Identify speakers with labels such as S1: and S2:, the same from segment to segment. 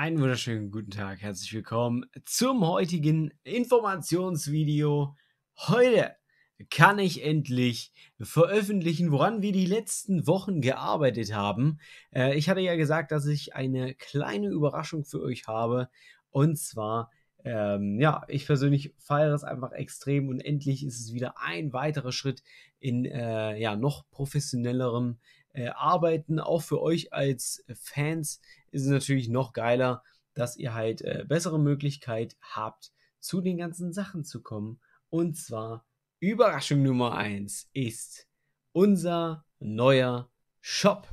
S1: Einen wunderschönen guten Tag, herzlich willkommen zum heutigen Informationsvideo. Heute kann ich endlich veröffentlichen, woran wir die letzten Wochen gearbeitet haben. Äh, ich hatte ja gesagt, dass ich eine kleine Überraschung für euch habe. Und zwar, ähm, ja, ich persönlich feiere es einfach extrem und endlich ist es wieder ein weiterer Schritt in äh, ja, noch professionellerem äh, arbeiten. Auch für euch als äh, Fans ist es natürlich noch geiler, dass ihr halt äh, bessere Möglichkeit habt, zu den ganzen Sachen zu kommen. Und zwar Überraschung Nummer 1 ist unser neuer Shop.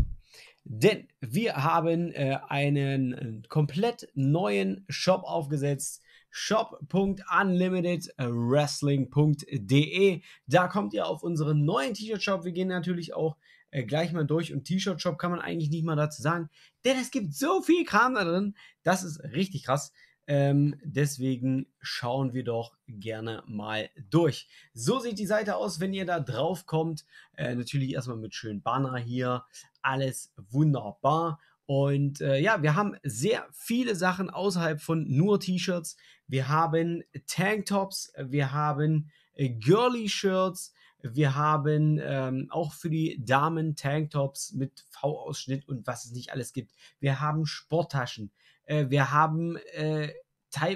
S1: Denn wir haben äh, einen komplett neuen Shop aufgesetzt shop.unlimitedwrestling.de. Da kommt ihr auf unseren neuen T-Shirt-Shop. Wir gehen natürlich auch äh, gleich mal durch. Und T-Shirt-Shop kann man eigentlich nicht mal dazu sagen, denn es gibt so viel Kram da drin. Das ist richtig krass. Ähm, deswegen schauen wir doch gerne mal durch. So sieht die Seite aus, wenn ihr da drauf kommt. Äh, natürlich erstmal mit schönen Banner hier. Alles wunderbar. Und äh, ja, wir haben sehr viele Sachen außerhalb von nur T-Shirts. Wir haben Tanktops, wir haben äh, Girly-Shirts, wir haben ähm, auch für die Damen Tanktops mit V-Ausschnitt und was es nicht alles gibt. Wir haben Sporttaschen. Äh, wir haben äh,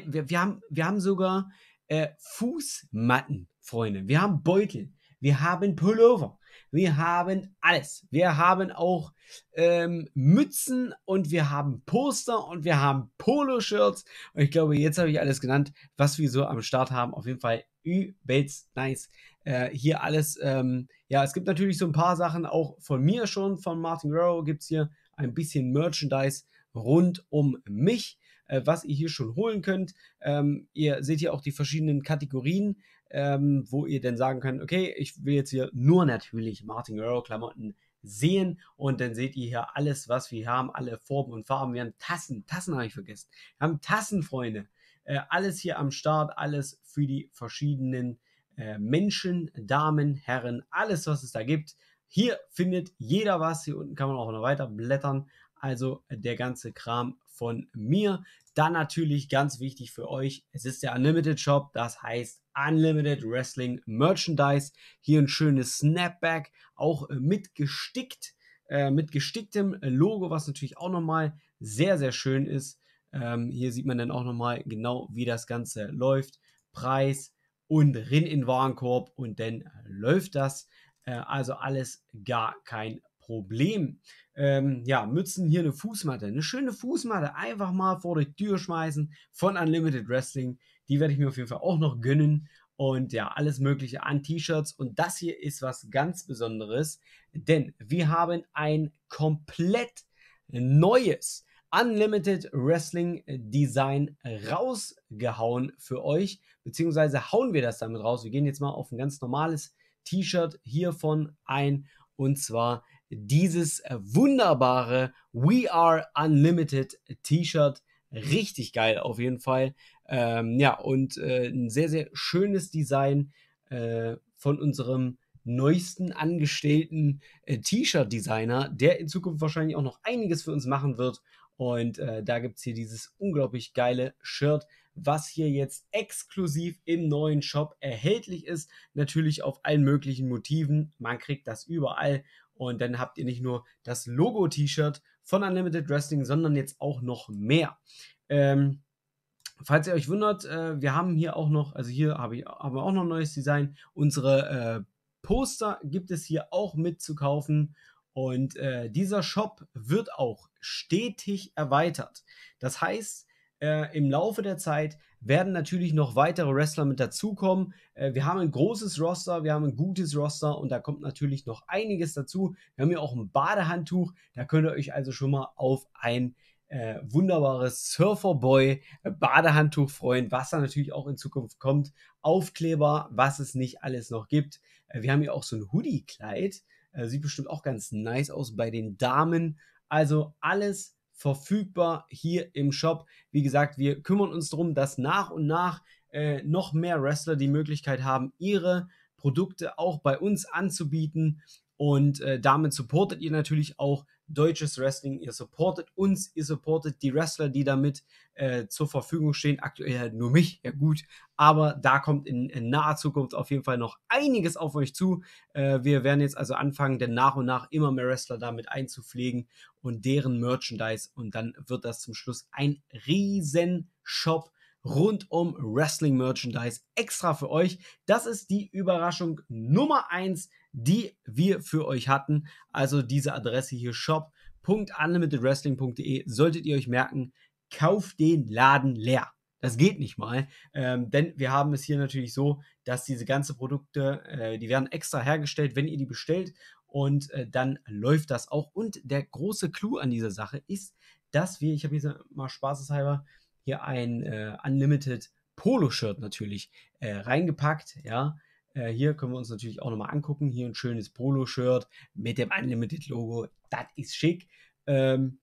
S1: wir, wir, haben wir haben sogar äh, Fußmatten, Freunde. Wir haben Beutel. Wir haben Pullover. Wir haben alles. Wir haben auch ähm, Mützen und wir haben Poster und wir haben Poloshirts. Und ich glaube, jetzt habe ich alles genannt, was wir so am Start haben. Auf jeden Fall übelst nice äh, hier alles, ähm, ja, es gibt natürlich so ein paar Sachen, auch von mir schon, von Martin Guerrero gibt es hier ein bisschen Merchandise rund um mich, äh, was ihr hier schon holen könnt. Ähm, ihr seht hier auch die verschiedenen Kategorien, ähm, wo ihr dann sagen könnt, okay, ich will jetzt hier nur natürlich Martin Guerrero Klamotten sehen und dann seht ihr hier alles, was wir haben, alle Formen und Farben. Wir haben Tassen, Tassen habe ich vergessen. Wir haben Tassen, Freunde. Äh, alles hier am Start, alles für die verschiedenen äh, Menschen, Damen, Herren, alles, was es da gibt. Hier findet jeder was. Hier unten kann man auch noch weiter blättern. Also der ganze Kram von mir. Dann natürlich ganz wichtig für euch, es ist der Unlimited Shop, das heißt Unlimited Wrestling Merchandise. Hier ein schönes Snapback, auch mit gestickt, äh, mit gesticktem Logo, was natürlich auch nochmal sehr, sehr schön ist. Ähm, hier sieht man dann auch nochmal genau, wie das Ganze läuft. Preis, und rin in den Warenkorb und dann äh, läuft das. Äh, also alles gar kein Problem. Ähm, ja, Mützen hier eine Fußmatte, eine schöne Fußmatte, einfach mal vor die Tür schmeißen von Unlimited Wrestling. Die werde ich mir auf jeden Fall auch noch gönnen. Und ja, alles Mögliche an T-Shirts. Und das hier ist was ganz Besonderes, denn wir haben ein komplett neues Unlimited Wrestling Design rausgehauen für euch, beziehungsweise hauen wir das damit raus. Wir gehen jetzt mal auf ein ganz normales T-Shirt hiervon ein und zwar dieses wunderbare We Are Unlimited T-Shirt. Richtig geil auf jeden Fall. Ähm, ja, und äh, ein sehr, sehr schönes Design äh, von unserem neuesten angestellten äh, T-Shirt-Designer, der in Zukunft wahrscheinlich auch noch einiges für uns machen wird. Und äh, da es hier dieses unglaublich geile Shirt, was hier jetzt exklusiv im neuen Shop erhältlich ist. Natürlich auf allen möglichen Motiven. Man kriegt das überall. Und dann habt ihr nicht nur das Logo-T-Shirt von Unlimited Wrestling, sondern jetzt auch noch mehr. Ähm, falls ihr euch wundert, äh, wir haben hier auch noch, also hier habe ich, haben wir auch noch ein neues Design. Unsere äh, Poster gibt es hier auch mit zu kaufen. Und äh, dieser Shop wird auch stetig erweitert. Das heißt, äh, im Laufe der Zeit werden natürlich noch weitere Wrestler mit dazukommen. Äh, wir haben ein großes Roster, wir haben ein gutes Roster und da kommt natürlich noch einiges dazu. Wir haben hier auch ein Badehandtuch, da könnt ihr euch also schon mal auf ein äh, wunderbares Surferboy Badehandtuch freuen, was da natürlich auch in Zukunft kommt. Aufkleber, was es nicht alles noch gibt. Äh, wir haben hier auch so ein Hoodie-Kleid, äh, sieht bestimmt auch ganz nice aus bei den Damen. Also alles verfügbar hier im Shop. Wie gesagt, wir kümmern uns darum, dass nach und nach äh, noch mehr Wrestler die Möglichkeit haben, ihre Produkte auch bei uns anzubieten. Und äh, damit supportet ihr natürlich auch deutsches Wrestling, ihr supportet uns, ihr supportet die Wrestler, die damit äh, zur Verfügung stehen. Aktuell nur mich, ja gut, aber da kommt in, in naher Zukunft auf jeden Fall noch einiges auf euch zu. Äh, wir werden jetzt also anfangen, denn nach und nach immer mehr Wrestler damit einzupflegen und deren Merchandise und dann wird das zum Schluss ein Riesenshop. rund um Wrestling Merchandise extra für euch. Das ist die Überraschung Nummer 1 die wir für euch hatten. Also diese Adresse hier shop.unlimitedwrestling.de solltet ihr euch merken, kauft den Laden leer. Das geht nicht mal, ähm, denn wir haben es hier natürlich so, dass diese ganzen Produkte, äh, die werden extra hergestellt, wenn ihr die bestellt und äh, dann läuft das auch. Und der große Clou an dieser Sache ist, dass wir, ich habe hier mal spaßeshalber hier ein äh, Unlimited Polo-Shirt natürlich äh, reingepackt, ja, äh, hier können wir uns natürlich auch nochmal angucken. Hier ein schönes Polo-Shirt mit dem Unlimited-Logo. Das ist schick. Ähm,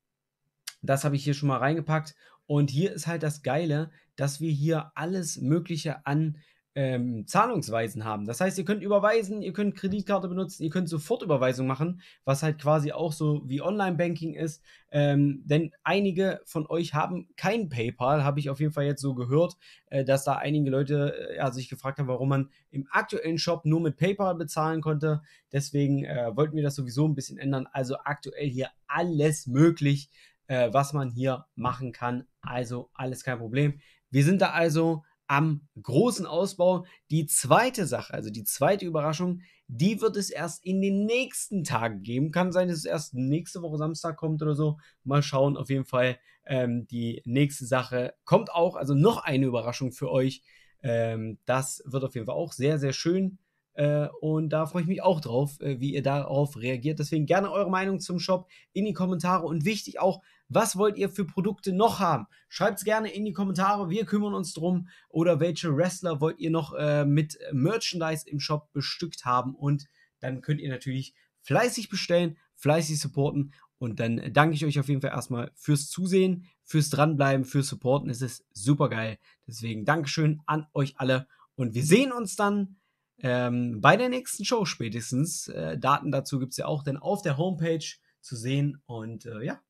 S1: das habe ich hier schon mal reingepackt. Und hier ist halt das Geile, dass wir hier alles Mögliche an ähm, Zahlungsweisen haben. Das heißt, ihr könnt überweisen, ihr könnt Kreditkarte benutzen, ihr könnt Sofortüberweisung machen, was halt quasi auch so wie Online-Banking ist. Ähm, denn einige von euch haben kein PayPal, habe ich auf jeden Fall jetzt so gehört, äh, dass da einige Leute äh, sich gefragt haben, warum man im aktuellen Shop nur mit PayPal bezahlen konnte. Deswegen äh, wollten wir das sowieso ein bisschen ändern. Also aktuell hier alles möglich, äh, was man hier machen kann. Also alles kein Problem. Wir sind da also am großen Ausbau. Die zweite Sache, also die zweite Überraschung, die wird es erst in den nächsten Tagen geben. Kann sein, dass es erst nächste Woche Samstag kommt oder so. Mal schauen. Auf jeden Fall ähm, die nächste Sache kommt auch. Also noch eine Überraschung für euch. Ähm, das wird auf jeden Fall auch sehr, sehr schön. Äh, und da freue ich mich auch drauf, äh, wie ihr darauf reagiert. Deswegen gerne eure Meinung zum Shop in die Kommentare und wichtig auch was wollt ihr für Produkte noch haben? Schreibt es gerne in die Kommentare, wir kümmern uns drum. Oder welche Wrestler wollt ihr noch äh, mit Merchandise im Shop bestückt haben? Und dann könnt ihr natürlich fleißig bestellen, fleißig supporten. Und dann danke ich euch auf jeden Fall erstmal fürs Zusehen, fürs Dranbleiben, fürs Supporten. Es ist super geil. Deswegen Dankeschön an euch alle. Und wir sehen uns dann ähm, bei der nächsten Show spätestens. Äh, Daten dazu gibt es ja auch dann auf der Homepage zu sehen. Und äh, ja,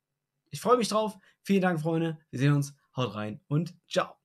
S1: ich freue mich drauf. Vielen Dank, Freunde. Wir sehen uns. Haut rein und ciao.